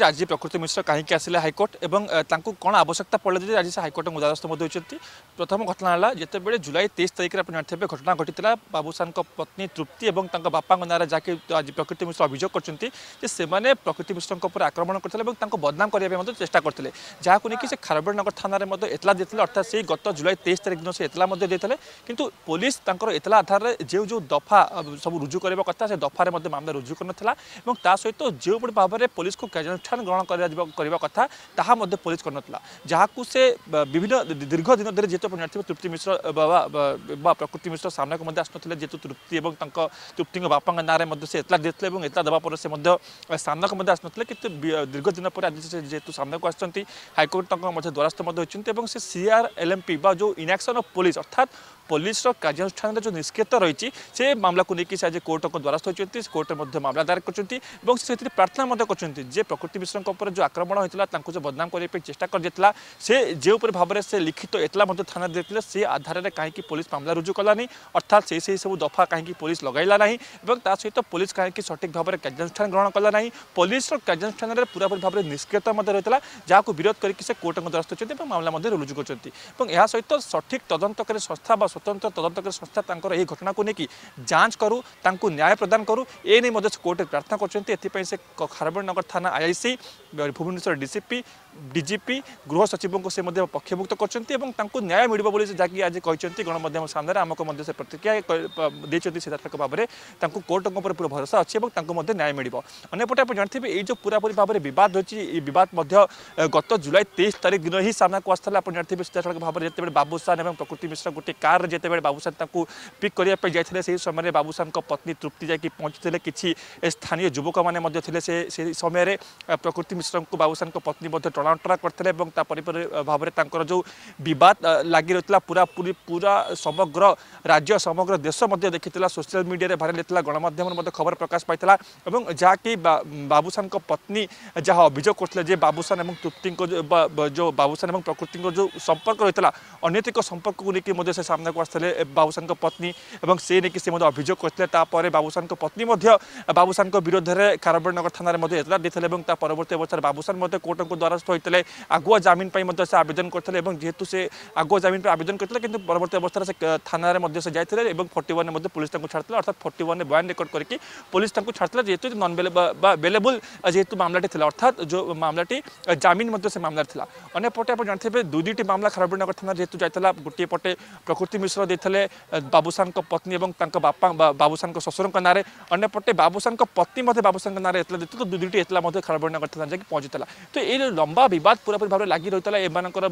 যে আজ প্রকৃতি মিশ্র কাহিকি আসলে হাইকোর্ট এবং তাঁকু কোণ আবশ্যকতা পড়লে যে আজ সে হাইকোর্টঙ্কু দ্বারস্থ মধ্যে হয়েছেন প্রথম ঘটনা হল যেতবে জুলাই তেইশ তারিখে আপনি জানিথে ঘটনা ঘটিলা বাবুসানক পত্নী তৃপ্তি এবং তাঁর বাপা নাঁরে যা আজ প্রকৃতি মিশ্র অভিযোগ করছেন যে সে প্রকৃতি মিশ্রঙ্ক উপরে আক্রমণ করে এবং তাঁর বদনাম করা চেষ্টা করলে যা নিয়ে সে খারবেড়নগর থানার এতলা দিয়ে অর্থাৎ সেই গত জুলাই তেইশ তারিখ দিন সে এতলা মধ্যে দিয়ে কিন্তু পুলিশ তাঁর এতলা আধারে যে যে দফা সব রুজু করার কথা সে দফার মধ্যে মামলা রুজু করে এবং তা সহ যেভাবে ভাবে পুলিশকে କାର୍ଯ୍ୟାନୁଷ୍ଠାନ ଗ୍ରହଣ କରିବା କଥା ତାହା ମଧ୍ୟ ପୋଲିସ କରିନଥିଲା ଯାହାକୁ ସେ ବିଭିନ୍ନ ଦୀର୍ଘ ଦିନ ଧରି ଯେହେତୁ ଆପଣ ଜାଣିଥିବେ ତୃପ୍ତି ମିଶ୍ର ବା ପ୍ରକୃତି ମିଶ୍ର ସାମ୍ନାକୁ ମଧ୍ୟ ଆସୁନଥିଲେ ଯେହେତୁ ତୃପ୍ତି ଏବଂ ତାଙ୍କ ତୃପ୍ତିଙ୍କ ବାପାଙ୍କ ନାଁରେ ମଧ୍ୟ ସେ ଏତଲା ଦେଇଥିଲେ ଏବଂ ଏତଲା ଦେବା ପରେ ସେ ମଧ୍ୟ ସାମ୍ନାକୁ ମଧ୍ୟ ଆସୁନଥିଲେ କିନ୍ତୁ ଦୀର୍ଘ ଦିନ ପରେ ଆଜି ସେ ଯେହେତୁ ସାମ୍ନାକୁ ଆସିଛନ୍ତି ହାଇକୋର୍ଟ ତାଙ୍କ ମଧ୍ୟ ଦ୍ୱାରସ୍ଥ ମଧ୍ୟ ହୋଇଛନ୍ତି ଏବଂ ସେ ସିଆର୍ଏଲ୍ଏମ୍ପି ବା ଯେଉଁ ଇନାକ୍ସନ୍ ଅଫ୍ ପୋଲିସ ଅର୍ଥାତ୍ ପୋଲିସର କାର୍ଯ୍ୟାନୁଷ୍ଠାନରେ ଯେଉଁ ନିଷ୍କ୍ରିୟତା ରହିଛି ସେ ମାମଲାକୁ ନେଇକି ସେ ଆଜି କୋର୍ଟଙ୍କ দ্বারস্থ হয়েছেন କୋର୍ଟରେ ମଧ୍ୟ ମାମଲା করছেন କରିଛନ୍ତି ଏବଂ ସେ ସେଥିରେ ପ୍ରାର୍ଥନା ମଧ୍ୟ କରିଛନ୍ତି ଯେ ପ୍ରକୃତି ମିଶ୍ରଙ୍କ ଉପରେ ଯେଉଁ ଆକ୍ରମଣ ହୋଇଥିଲା ତାଙ୍କୁ ଯେଉଁ ବଦନାମ କରିବା ପାଇଁ ଚେଷ୍ଟା କରାଯାଇଥିଲା ସେ ଯେଉଁପରି ଭାବରେ ସେ লিখিত এতলা মধ্যে থানা দিয়েছিল সে আধারে কী পুলিশ মামলা রুজু কলানি অর্থাৎ সেই সেই সব দফা কী পুলিশ লগাইলা না এবং তা সহ পুলিশ কী সঠিক ভাবে কার্যানুষ্ঠান গ্রহণ কলা না পুলিশর কার্যানুষ্ঠানের পুরোপুরি ভাবে নিষ্ক্রিয়তা মধ্যে রয়েছে যা বিরোধ করি সে কোর্টঙ্ দ্বারস্থ হয়েছেন এবং মামলা মধ্যে রুজু করছেন এবং এসব সঠিক তদন্তকারী সংস্থা বা ସ୍ୱତନ୍ତ୍ର ତଦନ୍ତକାରୀ ସଂସ୍ଥା ତାଙ୍କର ଏହି ଘଟଣାକୁ ନେଇକି ଯାଞ୍ଚ କରୁ ତାଙ୍କୁ ନ୍ୟାୟ ପ୍ରଦାନ କରୁ ଏ ନେଇ ମଧ୍ୟ ସେ କୋର୍ଟରେ ପ୍ରାର୍ଥନା କରୁଛନ୍ତି ଏଥିପାଇଁ ସେ ଖାରବେଣନଗର ଥାନା ଆଇଆଇସି ଭୁବନେଶ୍ୱର ଡିସିପି ଡିଜିପି ଗୃହ ସଚିବଙ୍କୁ ସେ ମଧ୍ୟ ପକ୍ଷଭୁକ୍ତ କରିଛନ୍ତି ଏବଂ ତାଙ୍କୁ ନ୍ୟାୟ ମିଳିବ ବୋଲି ସେ ଯାହାକି ଆଜି କହିଛନ୍ତି ଗଣମାଧ୍ୟମ ସାମ୍ନାରେ ଆମକୁ ମଧ୍ୟ ସେ ପ୍ରତିକ୍ରିୟା ଦେଇଛନ୍ତି ସିଧାସଳଖ ଭାବରେ ତାଙ୍କୁ କୋର୍ଟଙ୍କ ଉପରେ ପୁରା ଭରସା ଅଛି ଏବଂ ତାଙ୍କୁ ମଧ୍ୟ ନ୍ୟାୟ ମିଳିବ ଅନ୍ୟପଟେ ଆପଣ ଜାଣିଥିବେ ଏଇ ଯେଉଁ ପୁରାପୁରି ଭାବରେ ବିବାଦ ହୋଇଛି এই বিবাদ মধ্য গত জুলাই তেইশ তারিখ দিন হি সামনাকু আসলে আপনার জাঁথিবে সিধাসলখ ভাবে যেতবে বাবু সান এবং প্রকৃতি মিশ্র গোটি কার ପରେ ଯେତେବେଳେ ବାବୁସାନ ତାଙ୍କୁ ପିକ୍ କରିବା ପାଇଁ ଯାଇଥିଲେ ସେହି ସମୟରେ ବାବୁସାନଙ୍କ ପତ୍ନୀ ତୃପ୍ତି ଯାଇକି ପହଞ୍ଚିଥିଲେ କିଛି ସ୍ଥାନୀୟ ଯୁବକମାନେ ମଧ୍ୟ ଥିଲେ ସେ ସେହି ସମୟରେ ପ୍ରକୃତି ମିଶ୍ରଙ୍କୁ ବାବୁସାନଙ୍କ ପତ୍ନୀ ମଧ୍ୟ ଟଣାଟଣା କରିଥିଲେ ଏବଂ ତା ପରିପରି ଭାବରେ ତାଙ୍କର ଯେଉଁ ବିବାଦ ଲାଗି ରହିଥିଲା ପୁରା ପୁରା ସମଗ୍ର ରାଜ୍ୟ ସମଗ୍ର ଦେଶ ମଧ୍ୟ ଦେଖିଥିଲା ସୋସିଆଲ ମିଡ଼ିଆରେ ଭାଇରାଲ ହୋଇଥିଲା ଗଣମାଧ୍ୟମରେ ମଧ୍ୟ ଖବର ପ୍ରକାଶ ପାଇଥିଲା ଏବଂ ଯାହାକି ବାବୁସାନଙ୍କ ପତ୍ନୀ ଯାହା ଅଭିଯୋଗ କରିଥିଲେ ଯେ ବାବୁସାନ ଏବଂ ତୃପ୍ତିଙ୍କ ଯେଉଁ ବାବୁସାନ ଏବଂ ପ୍ରକୃତିଙ୍କ ଯେଉଁ ସମ୍ପର୍କ ରହିଥିଲା ଅନୈତିକ ସମ୍ପର୍କକୁ ନେଇକି ମଧ୍ୟ ସେ ସାମ୍ନାକୁ ନେବାକୁ ଆସିଥିଲେ ବାବୁସାନଙ୍କ ପତ୍ନୀ ଏବଂ ସେ ନେଇକି ସେ ମଧ୍ୟ ଅଭିଯୋଗ କରିଥିଲେ ତାପରେ ବାବୁସାନଙ୍କ ପତ୍ନୀ ମଧ୍ୟ ବାବୁସାନଙ୍କ ବିରୋଧରେ ନଗର ଥାନାରେ ମଧ୍ୟ ଏତଲା ଦେଇଥିଲେ ଏବଂ ତା ପରବର୍ତ୍ତୀ ଅବସ୍ଥାରେ ବାବୁସାନ ମଧ୍ୟ କୋର୍ଟଙ୍କୁ ଦ୍ୱାରସ୍ଥ ହୋଇଥିଲେ ଆଗୁଆ ଜାମିନ ପାଇଁ ମଧ୍ୟ ସେ ଆବେଦନ କରିଥିଲେ ଏବଂ ଯେହେତୁ ସେ ଆଗୁଆ ଜାମିନ ପାଇଁ ଆବେଦନ କରିଥିଲେ କିନ୍ତୁ ପରବର୍ତ୍ତୀ ଅବସ୍ଥାରେ ସେ ଥାନାରେ ମଧ୍ୟ ସେ ଯାଇଥିଲେ ଏବଂ ଫୋର୍ଟି ୱାନ୍ରେ ମଧ୍ୟ ପୁଲିସ୍ ତାଙ୍କୁ ଛାଡ଼ିଥିଲେ ଅର୍ଥାৎ ଫୋର୍ଟି ୱାନ୍ରେ ବୟାନ ରେକର୍ଡ କରିକି ପୁଲିସ୍ ତାଙ୍କୁ ଛାଡ଼ିଥିଲା ଯେହେତୁ ନନ୍ ବେଲେବୁଲ୍ ଯେହେତୁ ମାମଲାଟି ଥିଲା ଅର୍ଥାৎ ଯେଉଁ ମାମଲାଟି ଜାମିନ ମଧ୍ୟ ସେ মামলার ଥିଲା অনেক ଆପଣ ଜାଣିଥିବେ ଦୁଇ দুই ମାମଲା মামলা খারাপ নগর ଯେହେତୁ ଯାଇଥିଲା ଗୋଟିଏ ପଟେ ପ୍ରକୃତି ମିଶ୍ର ଦେଇଥିଲେ ବାବୁସାନଙ୍କ ପତ୍ନୀ ଏବଂ ତାଙ୍କ ବାପା ବାବୁସାନଙ୍କ ଶ୍ୱଶୁରଙ୍କ ନାଁରେ ଅନ୍ୟପଟେ ବାବୁସାନଙ୍କ ପତି ମଧ୍ୟ ବାବୁସାନଙ୍କ ନାଁରେ ଏତଲା ଦେଇଥିଲେ ଦୁଇଟି ଏତଲା ମଧ୍ୟ ଖରାପ ଖରାବର୍ଣ୍ଣ କରିଥିଲା ଯାହାକି ପହଞ୍ଚିଥିଲା ତ ଏଇ ଲମ୍ବା ବିବାଦ ପୁରାପୁରି ଭାବରେ ଲାଗି ରହିଥିଲା ଏମାନଙ୍କର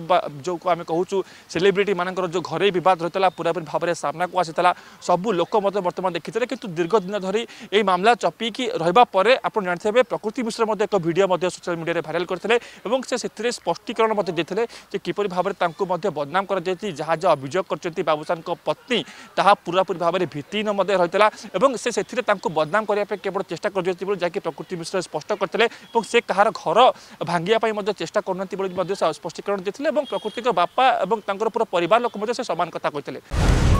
ଯେଉଁ ଆମେ କହୁଛୁ ସେଲିବ୍ରିଟି ମାନଙ୍କର ଯେଉଁ ଘରୋଇ ବିବାଦ ରହିଥିଲା ପୁରାପୁରି ଭାବରେ ସାମ୍ନାକୁ ଆସିଥିଲା ସବୁ ଲୋକ ମଧ୍ୟ ବର୍ତ୍ତମାନ ଦେଖିଥିଲେ କିନ୍ତୁ ଦୀର୍ଘ ଦିନ ଧରି ଏହି ମାମଲା ଚପିକି ରହିବା ପରେ ଆପଣ ଜାଣିଥିବେ ପ୍ରକୃତି ମିଶ୍ର ମଧ୍ୟ ଏକ ଭିଡ଼ିଓ ମଧ୍ୟ ସୋସିଆଲ ମିଡ଼ିଆରେ ଭାଇରାଲ୍ କରିଥିଲେ ଏବଂ ସେ ସେଥିରେ ସ୍ପଷ୍ଟୀକରଣ ମଧ୍ୟ ଦେଇଥିଲେ ଯେ କିପରି ଭାବରେ ତାଙ୍କୁ ମଧ୍ୟ ବଦନାମ କରାଯାଇଛି ଯାହା ଯାହା ଅଭିଯୋଗ କରିଛନ୍ତି ବାବୁ ुसान पत्नी ता पूरापुरी भावी भित्तिहीन रहेछ बदनाम गर्ने केवल चेष्टा गरिदिन्छ जा प्रकृति मिश्र स्पष्ट गरि चेष्टा गर् स्पष्टीकरण दिए प्रकृतिको बाप् ए पुरो परिवार लोकसे समान कथाले